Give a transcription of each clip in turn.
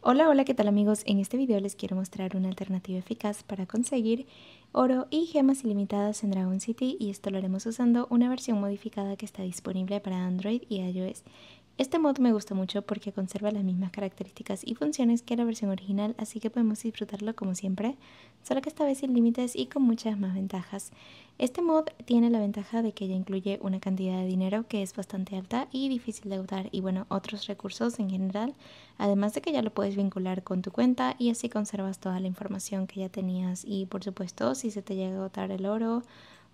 Hola, hola, ¿qué tal amigos? En este video les quiero mostrar una alternativa eficaz para conseguir oro y gemas ilimitadas en Dragon City y esto lo haremos usando una versión modificada que está disponible para Android y iOS. Este mod me gusta mucho porque conserva las mismas características y funciones que la versión original, así que podemos disfrutarlo como siempre, solo que esta vez sin límites y con muchas más ventajas. Este mod tiene la ventaja de que ya incluye una cantidad de dinero que es bastante alta y difícil de agotar y bueno, otros recursos en general, además de que ya lo puedes vincular con tu cuenta y así conservas toda la información que ya tenías y por supuesto si se te llega a agotar el oro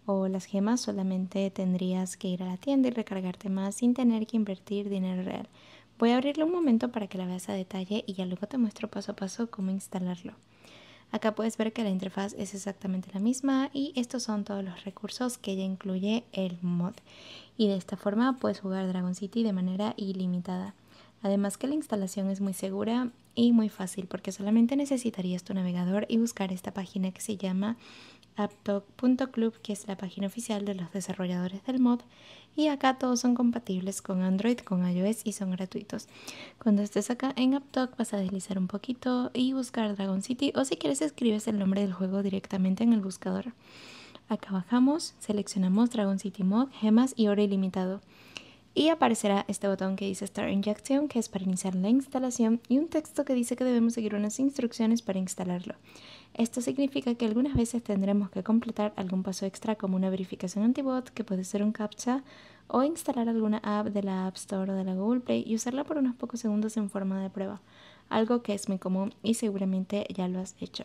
o las gemas solamente tendrías que ir a la tienda y recargarte más sin tener que invertir dinero real. Voy a abrirlo un momento para que la veas a detalle y ya luego te muestro paso a paso cómo instalarlo. Acá puedes ver que la interfaz es exactamente la misma y estos son todos los recursos que ya incluye el mod. Y de esta forma puedes jugar Dragon City de manera ilimitada. Además que la instalación es muy segura y muy fácil porque solamente necesitarías tu navegador y buscar esta página que se llama apptalk.club que es la página oficial de los desarrolladores del mod, y acá todos son compatibles con Android, con iOS y son gratuitos. Cuando estés acá en apptalk vas a deslizar un poquito y buscar Dragon City o si quieres escribes el nombre del juego directamente en el buscador. Acá bajamos, seleccionamos Dragon City Mod, gemas y oro ilimitado. Y aparecerá este botón que dice Star Injection, que es para iniciar la instalación, y un texto que dice que debemos seguir unas instrucciones para instalarlo. Esto significa que algunas veces tendremos que completar algún paso extra como una verificación antibot que puede ser un captcha o instalar alguna app de la App Store o de la Google Play y usarla por unos pocos segundos en forma de prueba, algo que es muy común y seguramente ya lo has hecho.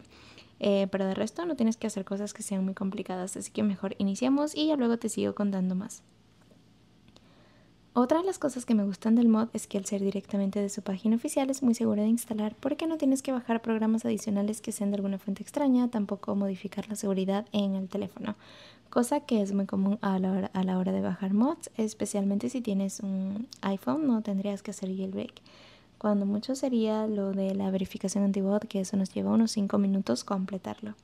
Eh, pero de resto no tienes que hacer cosas que sean muy complicadas, así que mejor iniciamos y ya luego te sigo contando más. Otra de las cosas que me gustan del mod es que al ser directamente de su página oficial es muy seguro de instalar porque no tienes que bajar programas adicionales que sean de alguna fuente extraña, tampoco modificar la seguridad en el teléfono, cosa que es muy común a la hora, de bajar mods, especialmente si tienes un iPhone no tendrías que hacer jailbreak. Cuando mucho sería lo de la verificación antibot, que eso nos lleva unos 5 minutos completarlo.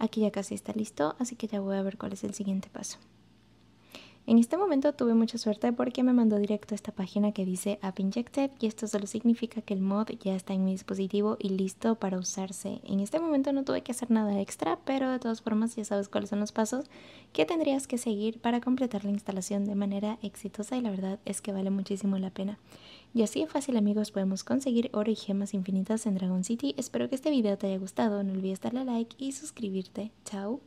Aquí ya casi está listo, así que ya voy a ver cuál es el siguiente paso. En este momento tuve mucha suerte porque me mandó directo a esta página que dice App Injected y esto solo significa que el mod ya está en mi dispositivo y listo para usarse. En este momento no tuve que hacer nada extra, pero de todas formas ya sabes cuáles son los pasos que tendrías que seguir para completar la instalación de manera exitosa y la verdad es que vale muchísimo la pena. Y así de fácil amigos podemos conseguir oro y gemas infinitas en Dragon City. Espero que este video te haya gustado, no olvides darle like y suscribirte. Chao.